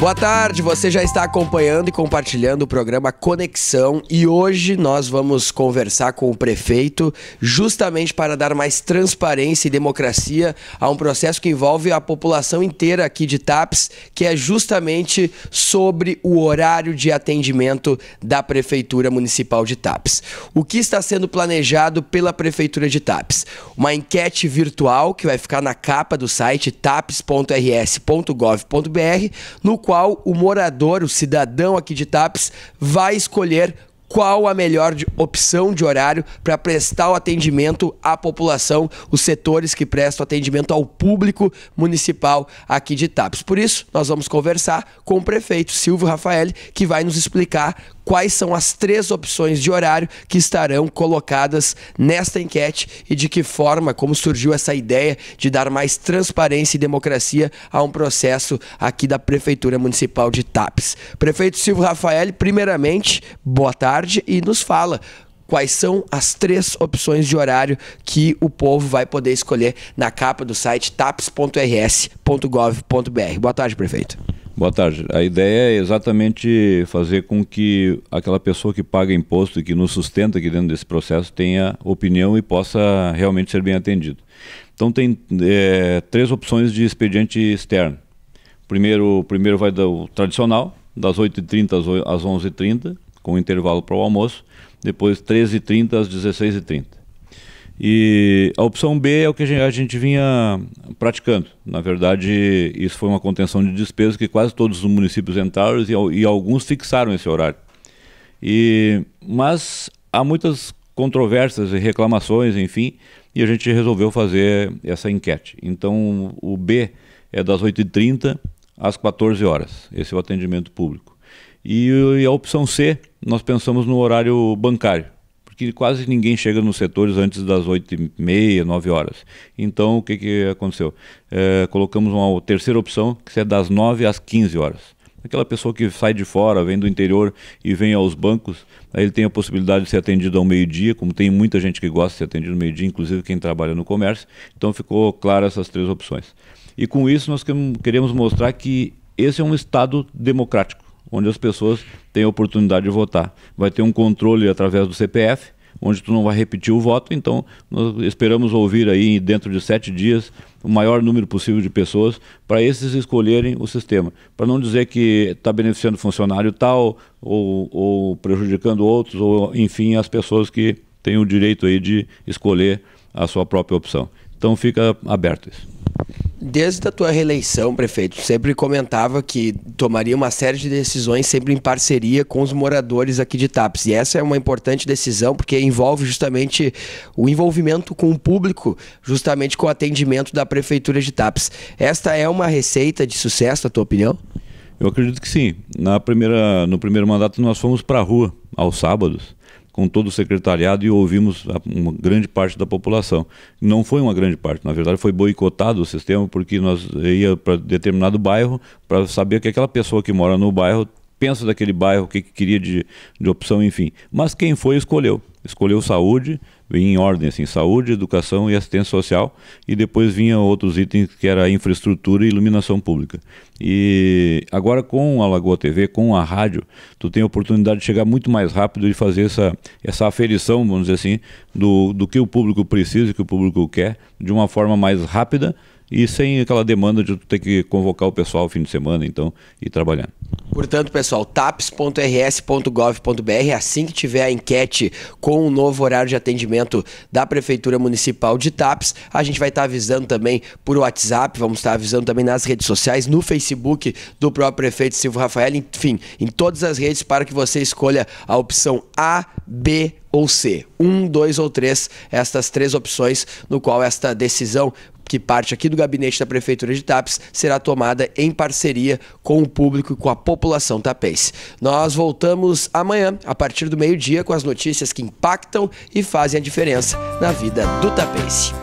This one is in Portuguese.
Boa tarde, você já está acompanhando e compartilhando o programa Conexão e hoje nós vamos conversar com o prefeito justamente para dar mais transparência e democracia a um processo que envolve a população inteira aqui de TAPS, que é justamente sobre o horário de atendimento da Prefeitura Municipal de TAPS. O que está sendo planejado pela Prefeitura de TAPS? Uma enquete virtual que vai ficar na capa do site taps.rs.gov.br, no qual qual o morador, o cidadão aqui de TAPS, vai escolher qual a melhor opção de horário para prestar o atendimento à população, os setores que prestam atendimento ao público municipal aqui de Tapes. Por isso, nós vamos conversar com o prefeito Silvio Rafael, que vai nos explicar quais são as três opções de horário que estarão colocadas nesta enquete e de que forma, como surgiu essa ideia de dar mais transparência e democracia a um processo aqui da Prefeitura Municipal de Tapes. Prefeito Silvio Rafael, primeiramente, boa tarde e nos fala quais são as três opções de horário que o povo vai poder escolher na capa do site taps.rs.gov.br. Boa tarde, prefeito. Boa tarde. A ideia é exatamente fazer com que aquela pessoa que paga imposto e que nos sustenta aqui dentro desse processo tenha opinião e possa realmente ser bem atendido. Então tem é, três opções de expediente externo. Primeiro, primeiro vai do tradicional, das 8h30 às 11h30, com intervalo para o almoço. Depois 13h30 às 16h30. E a opção B é o que a gente vinha praticando. Na verdade, isso foi uma contenção de despesas que quase todos os municípios entraram e, e alguns fixaram esse horário. E, mas há muitas controvérsias e reclamações, enfim, e a gente resolveu fazer essa enquete. Então, o B é das 8h30 às 14 horas. Esse é o atendimento público. E, e a opção C, nós pensamos no horário bancário que quase ninguém chega nos setores antes das 8h30, 9 horas. Então, o que, que aconteceu? É, colocamos uma terceira opção, que é das 9 às 15 horas. Aquela pessoa que sai de fora, vem do interior e vem aos bancos, aí ele tem a possibilidade de ser atendido ao meio-dia, como tem muita gente que gosta de ser atendido ao meio-dia, inclusive quem trabalha no comércio. Então ficou claro essas três opções. E com isso nós queremos mostrar que esse é um Estado democrático onde as pessoas têm a oportunidade de votar. Vai ter um controle através do CPF, onde tu não vai repetir o voto. Então, nós esperamos ouvir aí dentro de sete dias o maior número possível de pessoas para esses escolherem o sistema. Para não dizer que está beneficiando funcionário tal ou, ou, prejudicando outros, ou enfim, as pessoas que têm o direito aí de escolher a sua própria opção. Então, fica aberto isso. Desde a tua reeleição, prefeito, sempre comentava que tomaria uma série de decisões sempre em parceria com os moradores aqui de TAPS. E essa é uma importante decisão porque envolve justamente o envolvimento com o público, justamente com o atendimento da prefeitura de TAPS. Esta é uma receita de sucesso, na tua opinião? Eu acredito que sim. Na primeira, no primeiro mandato nós fomos para a rua aos sábados com todo o secretariado e ouvimos uma grande parte da população. Não foi uma grande parte, na verdade foi boicotado o sistema porque nós ia para determinado bairro para saber que aquela pessoa que mora no bairro pensa daquele bairro, o que, que queria de, de opção, enfim. Mas quem foi escolheu escolheu saúde, vinha em ordem assim, saúde, educação e assistência social, e depois vinha outros itens que era infraestrutura e iluminação pública. E agora com a Lagoa TV, com a rádio, tu tem a oportunidade de chegar muito mais rápido e fazer essa, essa aferição, vamos dizer assim, do, do que o público precisa, que o público quer, de uma forma mais rápida e sem aquela demanda de tu ter que convocar o pessoal fim de semana, então, e trabalhar. Portanto, pessoal, taps.rs.gov.br, assim que tiver a enquete com com o novo horário de atendimento da Prefeitura Municipal de TAPS. A gente vai estar tá avisando também por WhatsApp, vamos estar tá avisando também nas redes sociais, no Facebook do próprio prefeito Silvio Rafael, enfim, em todas as redes para que você escolha a opção A, B ou C. Um, dois ou três, estas três opções no qual esta decisão que parte aqui do gabinete da Prefeitura de Tapes, será tomada em parceria com o público e com a população tapense. Nós voltamos amanhã, a partir do meio-dia, com as notícias que impactam e fazem a diferença na vida do tapense.